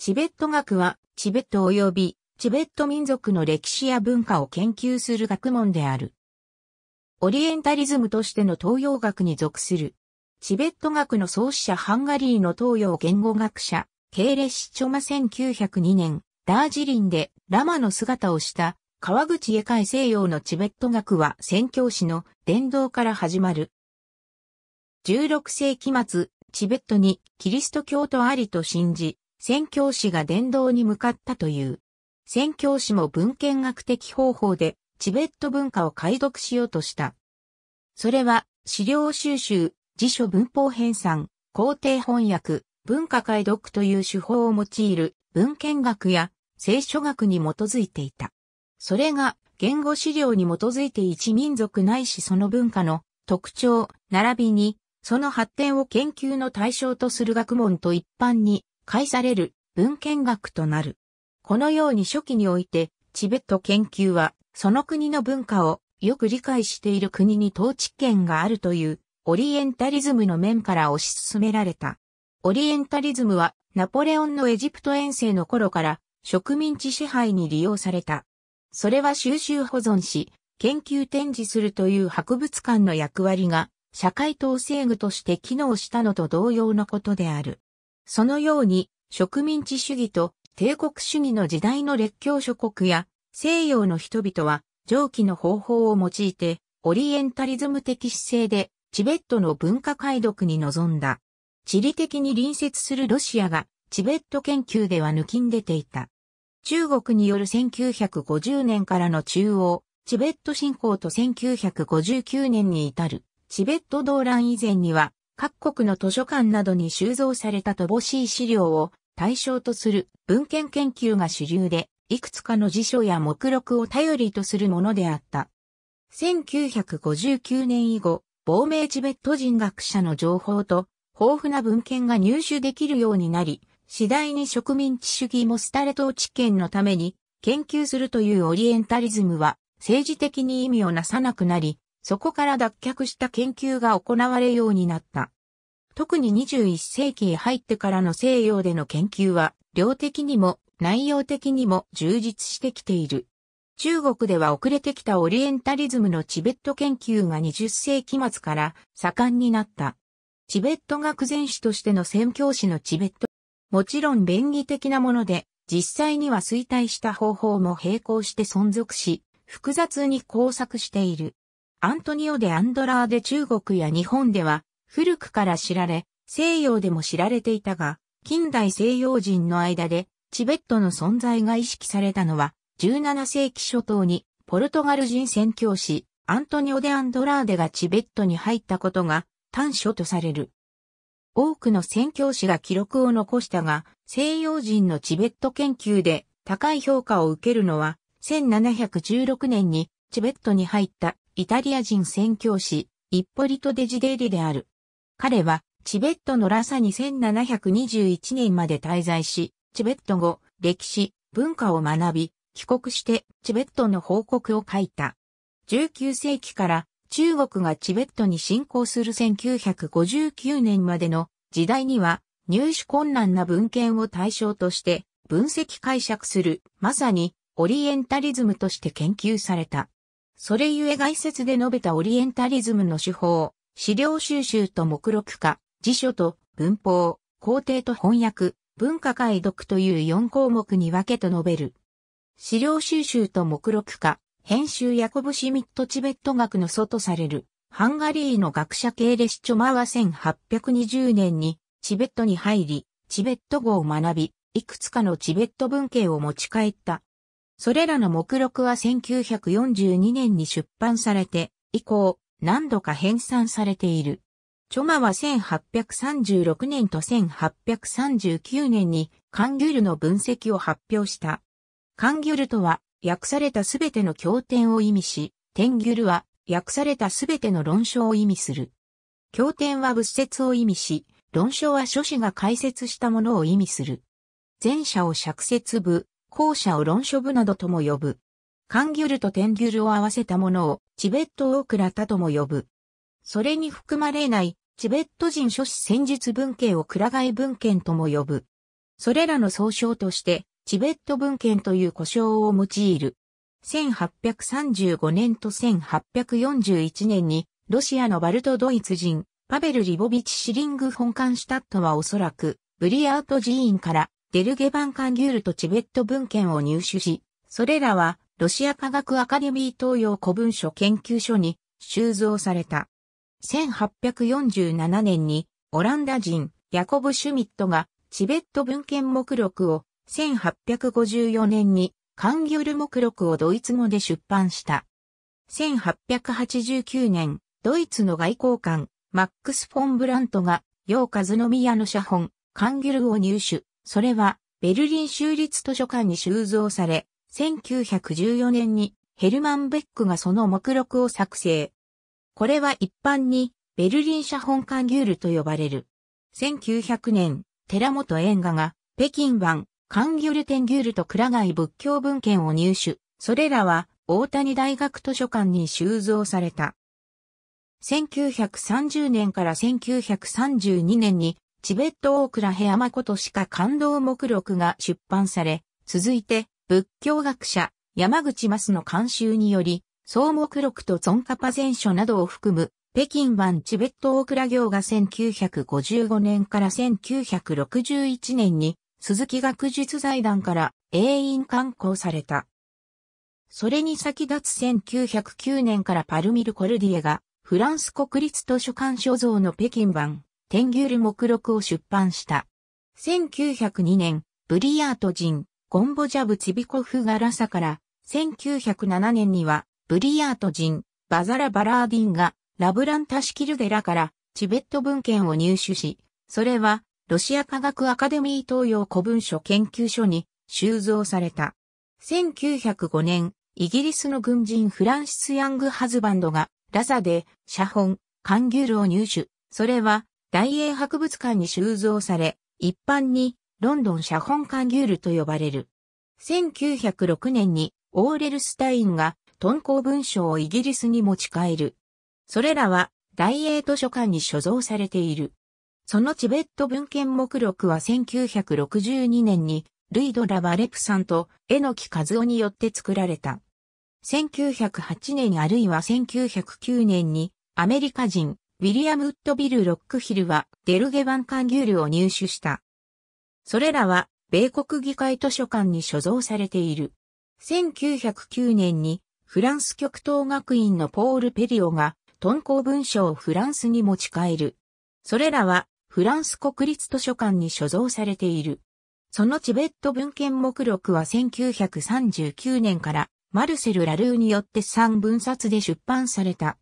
チベット学は、チベット及び、チベット民族の歴史や文化を研究する学問である。オリエンタリズムとしての東洋学に属する。チベット学の創始者ハンガリーの東洋言語学者、ケーレ・シチョマ1902年、ダージリンでラマの姿をした川口絵海西洋のチベット学は宣教師の伝道から始まる。16世紀末、チベットにキリスト教徒ありと信じ、宣教師が伝道に向かったという。宣教師も文献学的方法でチベット文化を解読しようとした。それは資料収集、辞書文法編纂、皇帝翻訳、文化解読という手法を用いる文献学や聖書学に基づいていた。それが言語資料に基づいて一民族ないしその文化の特徴、並びにその発展を研究の対象とする学問と一般に介される文献学となる。このように初期において、チベット研究は、その国の文化をよく理解している国に統治権があるという、オリエンタリズムの面から推し進められた。オリエンタリズムは、ナポレオンのエジプト遠征の頃から、植民地支配に利用された。それは収集保存し、研究展示するという博物館の役割が、社会統制具として機能したのと同様のことである。そのように植民地主義と帝国主義の時代の列強諸国や西洋の人々は上記の方法を用いてオリエンタリズム的姿勢でチベットの文化解読に臨んだ。地理的に隣接するロシアがチベット研究では抜きん出ていた。中国による1950年からの中央、チベット侵攻と1959年に至るチベット動乱以前には各国の図書館などに収蔵された乏しい資料を対象とする文献研究が主流で、いくつかの辞書や目録を頼りとするものであった。1959年以後、亡命チベット人学者の情報と豊富な文献が入手できるようになり、次第に植民地主義も廃れ統治権のために研究するというオリエンタリズムは政治的に意味をなさなくなり、そこから脱却した研究が行われようになった。特に21世紀へ入ってからの西洋での研究は、量的にも内容的にも充実してきている。中国では遅れてきたオリエンタリズムのチベット研究が20世紀末から盛んになった。チベット学前史としての宣教師のチベット。もちろん便宜的なもので、実際には衰退した方法も並行して存続し、複雑に交錯している。アントニオ・デ・アンドラーデ中国や日本では古くから知られ、西洋でも知られていたが、近代西洋人の間でチベットの存在が意識されたのは、17世紀初頭にポルトガル人宣教師、アントニオ・デ・アンドラーデがチベットに入ったことが短所とされる。多くの宣教師が記録を残したが、西洋人のチベット研究で高い評価を受けるのは、1716年にチベットに入ったイタリア人宣教師、イッポリト・デジデリである。彼は、チベットのラサに1721年まで滞在し、チベット語、歴史、文化を学び、帰国してチベットの報告を書いた。19世紀から中国がチベットに侵攻する1959年までの時代には入手困難な文献を対象として分析解釈するまさにオリエンタリズムとして研究された。それゆえ外説で述べたオリエンタリズムの手法、資料収集と目録化、辞書と文法、皇帝と翻訳、文化解読という4項目に分けと述べる。資料収集と目録化、編集ヤコブ・シミット・チベット学の祖とされる、ハンガリーの学者系レシチョマは1820年にチベットに入り、チベット語を学び、いくつかのチベット文系を持ち帰ったそれらの目録は1942年に出版されて、以降、何度か編纂されている。チョマは1836年と1839年にカンギュルの分析を発表した。カンギュルとは、訳されたすべての経典を意味し、テンギュルは、訳されたすべての論書を意味する。経典は仏説を意味し、論書は書士が解説したものを意味する。前者を釈説部、校舎を論書部などとも呼ぶ。カンギュルとテンギュルを合わせたものをチベットオークラタとも呼ぶ。それに含まれないチベット人書士戦術文献をクラガイ文献とも呼ぶ。それらの総称としてチベット文献という呼称を用いる。1835年と1841年にロシアのバルトドイツ人パベル・リボビチ・シリング・フォンカンシュタットはおそらくブリアート寺院からデルゲバンカンギュールとチベット文献を入手し、それらはロシア科学アカデミー東洋古文書研究所に収蔵された。1847年にオランダ人ヤコブ・シュミットがチベット文献目録を1854年にカンギュール目録をドイツ語で出版した。1889年、ドイツの外交官、マックス・フォン・ブラントが、ヨーカズノミヤの写本、カンギュルを入手、それは、ベルリン州立図書館に収蔵され、1914年にヘルマン・ベックがその目録を作成。これは一般にベルリン社本館ギュールと呼ばれる。1900年、寺本縁画が北京版カンギュルテンギュールと倉外仏教文献を入手。それらは大谷大学図書館に収蔵された。1930年から1932年にチベット大倉ヘア誠しか感動目録が出版され、続いて、仏教学者、山口マスの監修により、総目録とゾンカパ全書などを含む、北京版チベット大倉行が1955年から1961年に、鈴木学術財団から永遠刊行された。それに先立つ1909年からパルミル・コルディエが、フランス国立図書館所蔵の北京版、天牛ル目録を出版した。1902年、ブリヤート人、ゴンボジャブチビコフがラサから、1907年には、ブリヤート人、バザラ・バラーディンが、ラブラン・タシキルデラから、チベット文献を入手し、それは、ロシア科学アカデミー東洋古文書研究所に収蔵された。1905年、イギリスの軍人フランシス・ヤング・ハズバンドが、ラサで、写本、カンギュールを入手。それは、大英博物館に収蔵され、一般にロンドン写本カンギュールと呼ばれる。1906年にオーレルスタインが敦煌文書をイギリスに持ち帰る。それらは大英図書館に所蔵されている。そのチベット文献目録は1962年にルイド・ラ・バレプさんとエノキ・カズオによって作られた。1908年あるいは1909年にアメリカ人ウィリアム・ウッドビル・ロックヒルはデルゲワンカンギュールを入手した。それらは、米国議会図書館に所蔵されている。1909年に、フランス極東学院のポール・ペリオが、敦煌文書をフランスに持ち帰る。それらは、フランス国立図書館に所蔵されている。そのチベット文献目録は1939年から、マルセル・ラルーによって3分冊で出版された。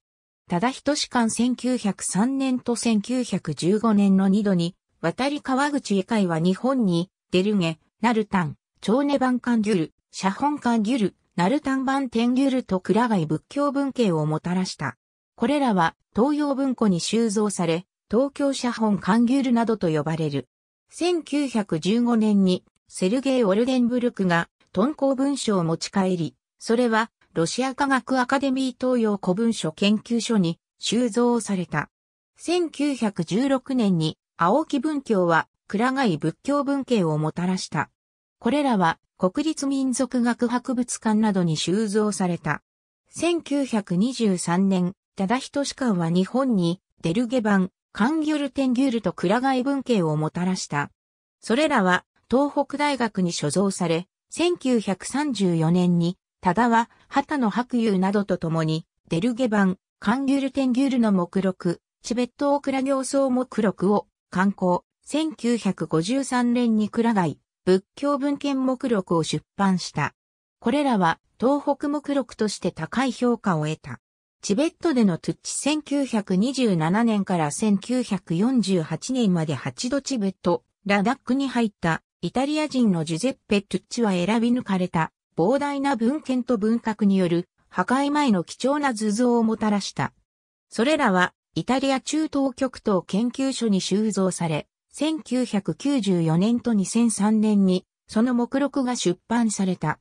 ただ一時間1903年と1915年の2度に、渡り川口以外は日本に、デルゲ、ナルタン、長ネバンカンギュル、シャホンカンギュル、ナルタンバンテンギュルと蔵外仏教文献をもたらした。これらは東洋文庫に収蔵され、東京シャホンカンギュルなどと呼ばれる。1915年にセルゲイ・オルデンブルクが、敦煌文書を持ち帰り、それはロシア科学アカデミー東洋古文書研究所に収蔵された。1916年に青木文教は倉外仏教文献をもたらした。これらは国立民族学博物館などに収蔵された。1923年、忠仁史官は日本にデルゲ版、カンギュルテンギュルと倉外文献をもたらした。それらは東北大学に所蔵され、1934年にただは、旗の白竜などと共に、デルゲバン、カンギュルテンギュルの目録、チベットオクラ行草目録を、刊行、1953年にガイ、仏教文献目録を出版した。これらは、東北目録として高い評価を得た。チベットでのトゥッチ1927年から1948年まで8度チベット、ラダックに入ったイタリア人のジュゼッペ・トゥッチは選び抜かれた膨大な文献と文革による破壊前の貴重な図像をもたらした。それらは、イタリア中東極東研究所に収蔵され、1994年と2003年に、その目録が出版された。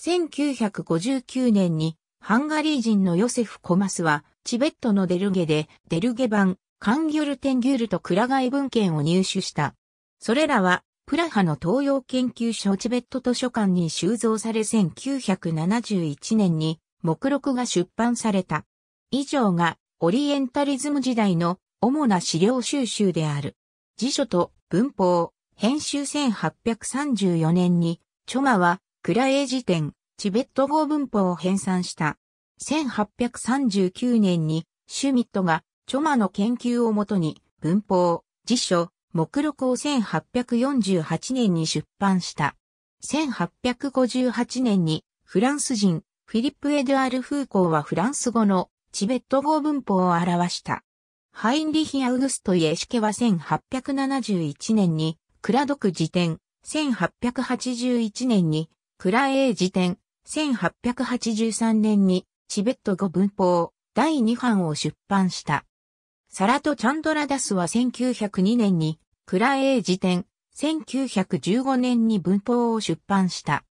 1959年に、ハンガリー人のヨセフ・コマスは、チベットのデルゲで、デルゲ版、カンギュルテンギュルとクラガイ文献を入手した。それらは、プラハの東洋研究所チベット図書館に収蔵され1971年に目録が出版された。以上がオリエンタリズム時代の主な資料収集である。辞書と文法、編集1834年に、チョマはクラエ辞典、チベット語文法を編纂した。1839年にシュミットがチョマの研究をもとに文法、辞書、目録を1848年に出版した。1858年にフランス人フィリップ・エドアール・フーコーはフランス語のチベット語文法を表した。ハインリヒ・アウグスト・イエシケは1871年にクラドク辞典、1881年にクラエー辞典、1883年にチベット語文法第2版を出版した。サラト・チャンドラダスは1902年にエ英辞典、1915年に文法を出版した。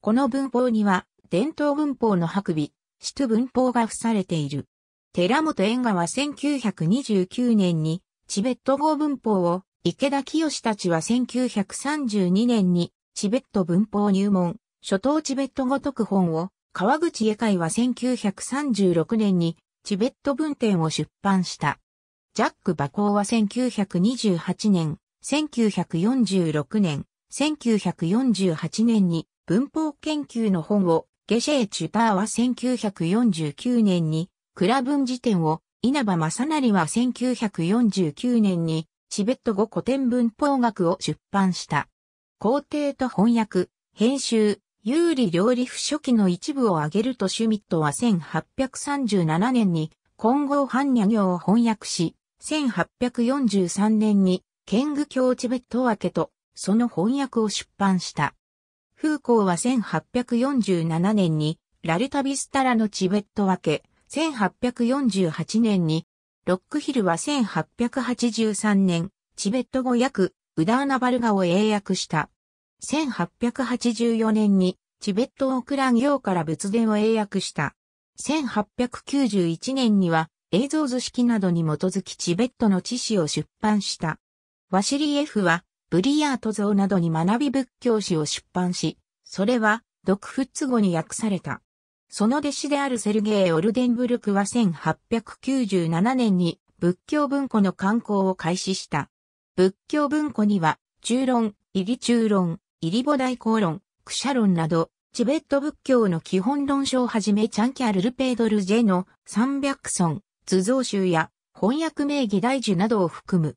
この文法には、伝統文法の白尾、シト文法が付されている。寺本縁賀は1929年に、チベット語文法を、池田清たちは1932年に、チベット文法入門、初等チベット語特本を、川口絵会は1936年に、チベット文典を出版した。ジャック・バコーは1928年、1946年、1948年に文法研究の本を、ゲシェー・チュターは1949年に、クラブン辞典を、稲葉正成は1949年に、チベット語古典文法学を出版した。皇帝と翻訳、編集、有利料理不書記の一部を挙げるとシュミットは1837年に、混合般若行を翻訳し、1843年に剣具教チベット分けと、その翻訳を出版した。風光は1847年に、ラルタビスタラのチベット分け、1848年に、ロックヒルは1883年、チベット語訳、ウダーナバルガを英訳した。1884年に、チベットオクラン行から仏伝を英訳した。1891年には、映像図式などに基づきチベットの知識を出版した。ワシリエフは、ブリヤート像などに学び仏教史を出版し、それは、独仏語に訳された。その弟子であるセルゲイ・オルデンブルクは1897年に仏教文庫の刊行を開始した。仏教文庫には、中論、入り中論、入り菩提公論、クシャ論など、チベット仏教の基本論書をはじめチャンキャルルペードルジェの300尊、図像集や翻訳名義大樹などを含む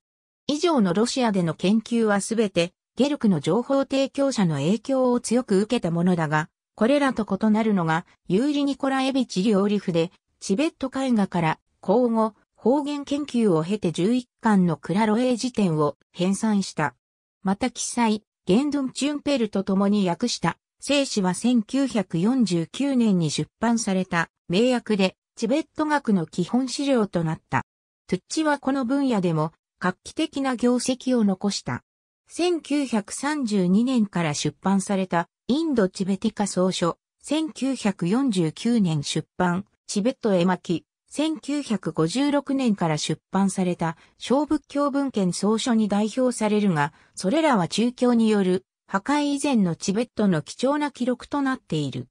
以上のロシアでの研究はすべて、ゲルクの情報提供者の影響を強く受けたものだが、これらと異なるのが、ユーリ・ニコラエビチ・リオリフで、チベット絵画から、交互、方言研究を経て11巻のクラロエー辞典を編纂した。また記載、ゲンドン・チュンペルと共に訳した、聖死は1949年に出版された、名訳で、チベット学の基本資料となった。トゥッチはこの分野でも、画期的な業績を残した。1932年から出版されたインドチベティカ総書、1949年出版、チベット絵巻、1956年から出版された小仏教文献総書に代表されるが、それらは中教による破壊以前のチベットの貴重な記録となっている。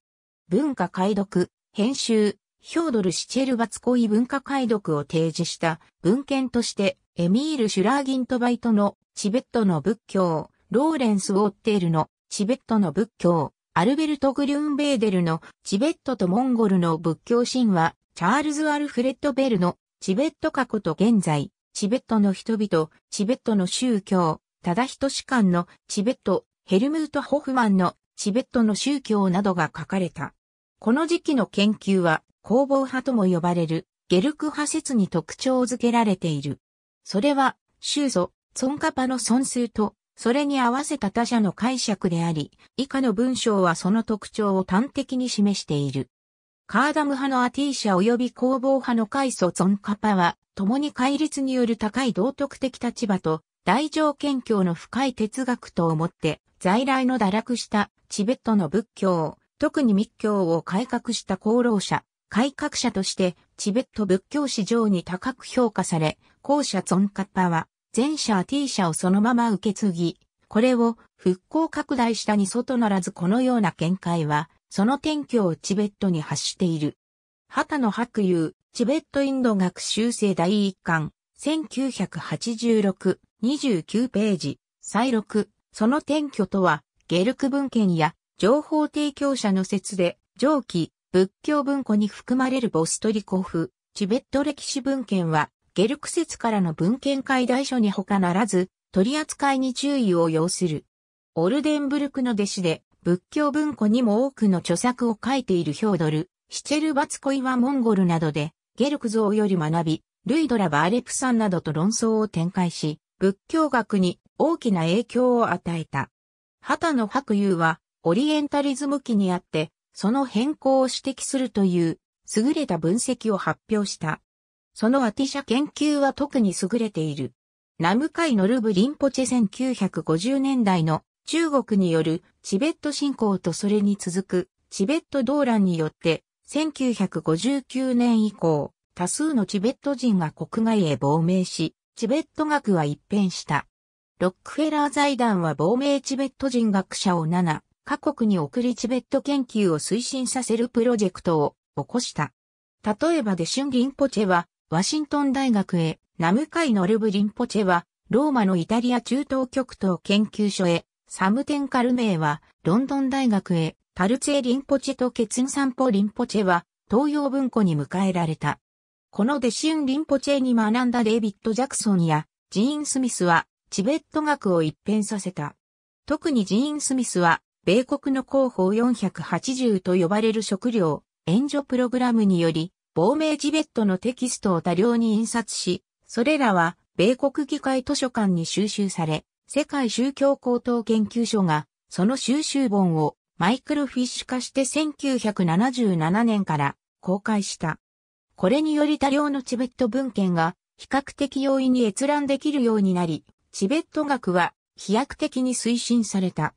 文化解読、編集、ヒョードル・シチェルバツコイ文化解読を提示した文献としてエミール・シュラーギントバイトのチベットの仏教、ローレンス・ウォッテールのチベットの仏教、アルベルト・グリューンベーデルのチベットとモンゴルの仏教神話、チャールズ・アルフレッド・ベルのチベット過去と現在、チベットの人々、チベットの宗教、ただし士んのチベット、ヘルムート・ホフマンのチベットの宗教などが書かれた。この時期の研究は工房派とも呼ばれるゲルク派説に特徴づけられている。それは、宗祖、尊カパの尊数と、それに合わせた他者の解釈であり、以下の文章はその特徴を端的に示している。カーダム派のアティーシャ及び工房派の海祖ゾカパは、共に戒律による高い道徳的立場と、大乗研究の深い哲学と思って、在来の堕落したチベットの仏教、特に密教を改革した功労者、改革者として、チベット仏教史上に高く評価され、後者ゾンカッパは、前者 T 社をそのまま受け継ぎ、これを復興拡大したに外ならずこのような見解は、その転居をチベットに発している。旗野白雄、チベットインド学習生第一巻、1986、29ページ、再録、その転居とは、ゲルク文献や情報提供者の説で、上記、仏教文庫に含まれるボストリコフ、チベット歴史文献は、ゲルク説からの文献解題書に他ならず、取り扱いに注意を要する。オルデンブルクの弟子で、仏教文庫にも多くの著作を書いているヒョードル、シチェルバツコイはモンゴルなどで、ゲルク像より学び、ルイドラバーレプさんなどと論争を展開し、仏教学に大きな影響を与えた。タ野白友は、オリエンタリズム期にあって、その変更を指摘するという、優れた分析を発表した。そのアティシャ研究は特に優れている。ナムカイノルブリンポチェ1950年代の中国によるチベット侵攻とそれに続くチベット動乱によって1959年以降多数のチベット人が国外へ亡命しチベット学は一変した。ロックフェラー財団は亡命チベット人学者を7カ国に送りチベット研究を推進させるプロジェクトを起こした。例えばデシュン・リンポチェはワシントン大学へ、ナムカイノルブリンポチェは、ローマのイタリア中東極東研究所へ、サムテンカルメイは、ロンドン大学へ、タルツェリンポチェとケツンサンポリンポチェは、東洋文庫に迎えられた。このデシュンリンポチェに学んだデイビッド・ジャクソンや、ジーン・スミスは、チベット学を一変させた。特にジーン・スミスは、米国の広報480と呼ばれる食料、援助プログラムにより、亡命チベットのテキストを多量に印刷し、それらは米国議会図書館に収集され、世界宗教高等研究所がその収集本をマイクロフィッシュ化して1977年から公開した。これにより多量のチベット文献が比較的容易に閲覧できるようになり、チベット学は飛躍的に推進された。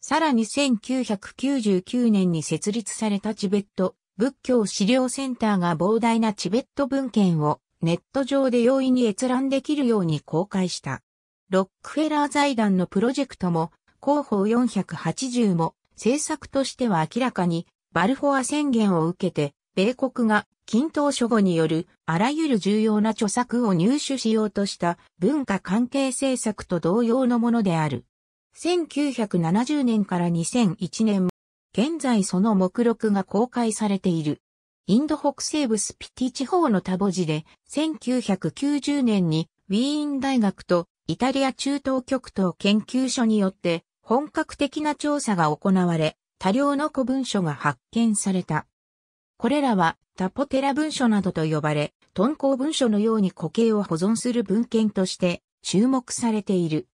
さらに1999年に設立されたチベット仏教資料センターが膨大なチベット文献をネット上で容易に閲覧できるように公開した。ロックフェラー財団のプロジェクトも、広報480も政策としては明らかに、バルフォア宣言を受けて、米国が均等諸語によるあらゆる重要な著作を入手しようとした文化関係政策と同様のものである。1970年から2001年現在その目録が公開されている。インド北西部スピティ地方のタボジで、1990年にウィーン大学とイタリア中東極東研究所によって本格的な調査が行われ、多量の古文書が発見された。これらはタポテラ文書などと呼ばれ、遁校文書のように固形を保存する文献として注目されている。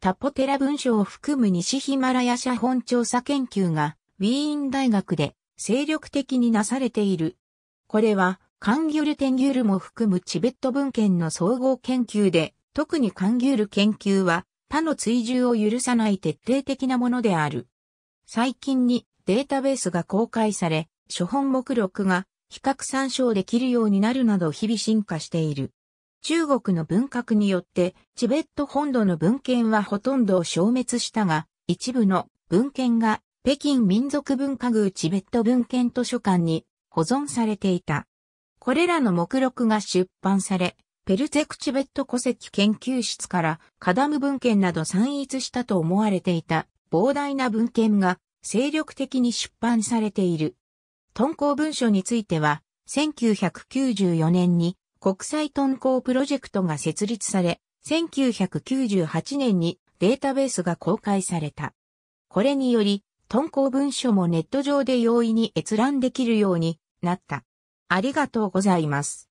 タポテラ文書を含む西ヒマラヤ社本調査研究がウィーン大学で精力的になされている。これは、カンギュルテンギュルも含むチベット文献の総合研究で、特にカンギュル研究は、他の追従を許さない徹底的なものである。最近にデータベースが公開され、初本目録が比較参照できるようになるなど日々進化している。中国の文革によって、チベット本土の文献はほとんど消滅したが、一部の文献が北京民族文化宮チベット文献図書館に保存されていた。これらの目録が出版され、ペルゼクチベット戸籍研究室からカダム文献など散逸したと思われていた膨大な文献が精力的に出版されている。敦煌文書については、1994年に国際敦煌プロジェクトが設立され、1998年にデータベースが公開された。これにより、敦煌文書もネット上で容易に閲覧できるようになった。ありがとうございます。